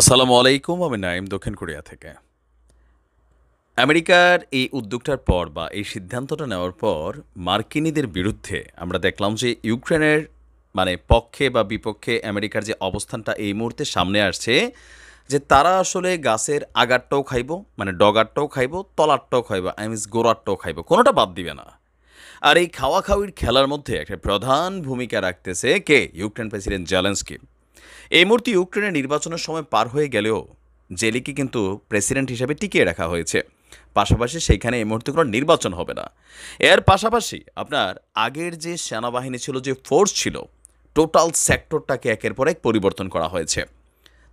আসসালামু আলাইকুম আমি নাইম দক্ষিণ কোরিয়া থেকে আমেরিকার এই উদ্যোগটার পর বা এই সিদ্ধান্তটা নেওয়ার পর মার্কিনীদের বিরুদ্ধে আমরা দেখলাম যে ইউক্রেনের মানে পক্ষে বা বিপক্ষে আমেরিকার যে অবস্থানটা এই মুহূর্তে সামনে আসছে যে তারা আসলে গাছের আগারটাও খাইব মানে ডগারটাও খাইব তলারটাও খাইব আই মিনস গোড়ারটাও খাইব কোনোটা বাদ দিবে না আর এই খাওয়া খাওয়ির খেলার মধ্যে একটা প্রধান ভূমিকা রাখতেছে কে ইউক্রেন প্রেসিডেন্ট জেলেন্সকি এই মূর্তি ইউক্রেনের নির্বাচনের সময় পার হয়ে গেলেও জেলিকে কিন্তু প্রেসিডেন্ট হিসেবে টিকিয়ে রাখা হয়েছে পাশাপাশি সেইখানে এই মুহূর্তে কোনো নির্বাচন হবে না এর পাশাপাশি আপনার আগের যে সেনাবাহিনী ছিল যে ফোর্স ছিল টোটাল সেক্টরটাকে একের পর এক পরিবর্তন করা হয়েছে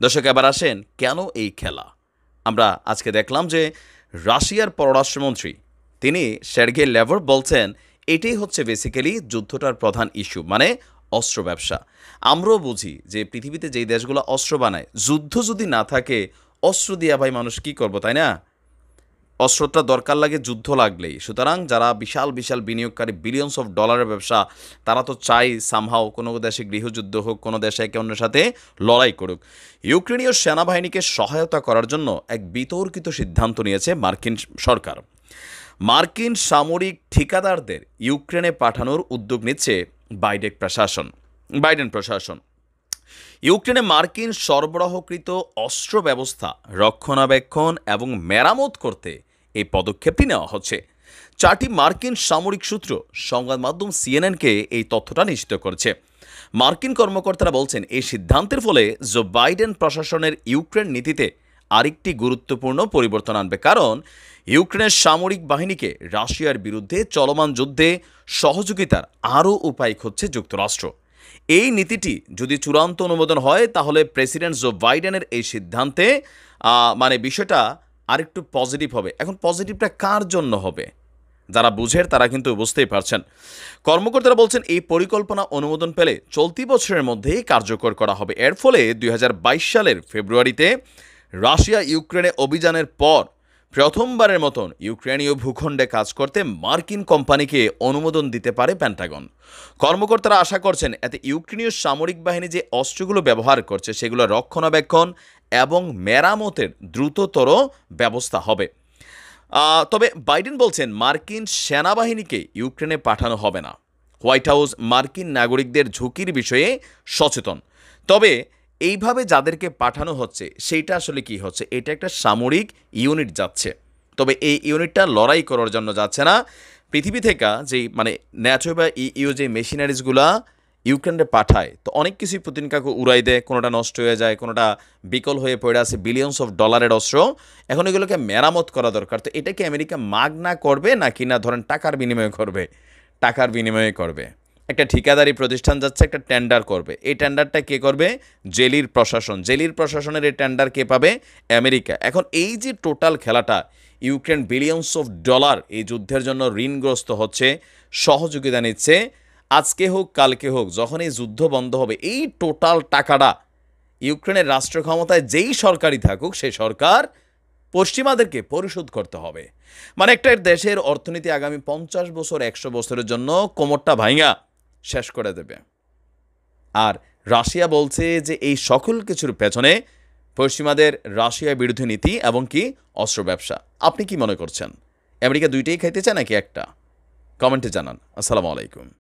দর্শক এবার আসেন কেন এই খেলা আমরা আজকে দেখলাম যে রাশিয়ার পররাষ্ট্রমন্ত্রী তিনি সের্গে লেভর বলছেন এটাই হচ্ছে বেসিক্যালি যুদ্ধটার প্রধান ইস্যু মানে অস্ত্র ব্যবসা আমরাও বুঝি যে পৃথিবীতে যেই দেশগুলো অস্ত্র বানায় যুদ্ধ যদি না থাকে অস্ত্র দিয়া ভাই মানুষ কি করবো তাই না অস্ত্রটা দরকার লাগে যুদ্ধ লাগলেই সুতরাং যারা বিশাল বিশাল বিনিয়োগকারী বিলিয়নস অফ ডলারের ব্যবসা তারা তো চাই সামহাও কোনো দেশে গৃহযুদ্ধ হোক কোনো দেশে একে অন্যের সাথে লড়াই করুক ইউক্রেনীয় সেনাবাহিনীকে সহায়তা করার জন্য এক বিতর্কিত সিদ্ধান্ত নিয়েছে মার্কিন সরকার মার্কিন সামরিক ঠিকাদারদের ইউক্রেনে পাঠানোর উদ্যোগ নিচ্ছে বাইডেন প্রশাসন বাইডেন প্রশাসন ইউক্রেনে মার্কিন সরবরাহকৃত অস্ত্র ব্যবস্থা রক্ষণাবেক্ষণ এবং মেরামত করতে এই পদক্ষেপটি নেওয়া হচ্ছে চারটি মার্কিন সামরিক সূত্র সংবাদ মাধ্যম সিএনএনকে এই তথ্যটা নিশ্চিত করেছে মার্কিন কর্মকর্তারা বলছেন এই সিদ্ধান্তের ফলে জো বাইডেন প্রশাসনের ইউক্রেন নীতিতে আরেকটি গুরুত্বপূর্ণ পরিবর্তন আনবে কারণ ইউক্রেনের সামরিক বাহিনীকে রাশিয়ার বিরুদ্ধে চলমান যুদ্ধে সহযোগিতার আরও উপায় খুঁজছে যুক্তরাষ্ট্র এই নীতিটি যদি চূড়ান্ত অনুমোদন হয় তাহলে প্রেসিডেন্ট জো বাইডেনের এই সিদ্ধান্তে মানে বিষয়টা আরেকটু পজিটিভ হবে এখন পজিটিভটা কার জন্য হবে যারা বুঝের তারা কিন্তু বুঝতেই পারছেন কর্মকর্তারা বলছেন এই পরিকল্পনা অনুমোদন পেলে চলতি বছরের মধ্যেই কার্যকর করা হবে এর ফলে দুই সালের ফেব্রুয়ারিতে রাশিয়া ইউক্রেনে অভিযানের পর প্রথমবারের মতন ইউক্রেনীয় ভূখণ্ডে কাজ করতে মার্কিন কোম্পানিকে অনুমোদন দিতে পারে প্যান্টাগন কর্মকর্তারা আশা করছেন এতে ইউক্রেনীয় সামরিক বাহিনী যে অস্ত্রগুলো ব্যবহার করছে সেগুলো রক্ষণাবেক্ষণ এবং মেরামতের দ্রুততর ব্যবস্থা হবে তবে বাইডেন বলছেন মার্কিন সেনাবাহিনীকে ইউক্রেনে পাঠানো হবে না হোয়াইট হাউস মার্কিন নাগরিকদের ঝুঁকির বিষয়ে সচেতন তবে এইভাবে যাদেরকে পাঠানো হচ্ছে সেইটা আসলে কি হচ্ছে এটা একটা সামরিক ইউনিট যাচ্ছে তবে এই ইউনিটটা লড়াই করার জন্য যাচ্ছে না পৃথিবী থেকে মানে যে মানে ন্যাচো বা ইউ যে মেশিনারিজগুলা ইউক্রেনে পাঠায় তো অনেক কিছুই পুতিনকাকে উড়াই দেয় কোনোটা নষ্ট হয়ে যায় কোনোটা বিকল হয়ে পড়ে আছে বিলিয়নস অফ ডলারের অস্ত্র এখন এগুলোকে মেরামত করা দরকার তো এটা কি আমেরিকা মাগ না করবে নাকি না ধরেন টাকার বিনিময়ে করবে টাকার বিনিময়ে করবে একটা ঠিকাদারি প্রতিষ্ঠান যাচ্ছে একটা টেন্ডার করবে এই টেন্ডারটা কে করবে জেলির প্রশাসন জেলির প্রশাসনের এই টেন্ডার কে পাবে আমেরিকা এখন এই যে টোটাল খেলাটা ইউক্রেন বিলিয়নস অফ ডলার এই যুদ্ধের জন্য ঋণগ্রস্ত হচ্ছে সহযোগিতা নিচ্ছে আজকে হোক কালকে হোক যখন এই যুদ্ধ বন্ধ হবে এই টোটাল টাকাটা ইউক্রেনের রাষ্ট্র ক্ষমতায় যেই সরকারই থাকুক সেই সরকার পশ্চিমাদেরকে পরিশোধ করতে হবে মানে একটা দেশের অর্থনীতি আগামী পঞ্চাশ বছর একশো বছরের জন্য কোমরটা ভাঙা শেষ করে দেবে আর রাশিয়া বলছে যে এই সকল কিছুর পেছনে পশ্চিমাদের রাশিয়া বিরোধী নীতি এবং কি অস্ত্র ব্যবসা আপনি কি মনে করছেন আমেরিকা দুইটাই খাইতে চায় নাকি একটা কমেন্টে জানান আসসালামু আলাইকুম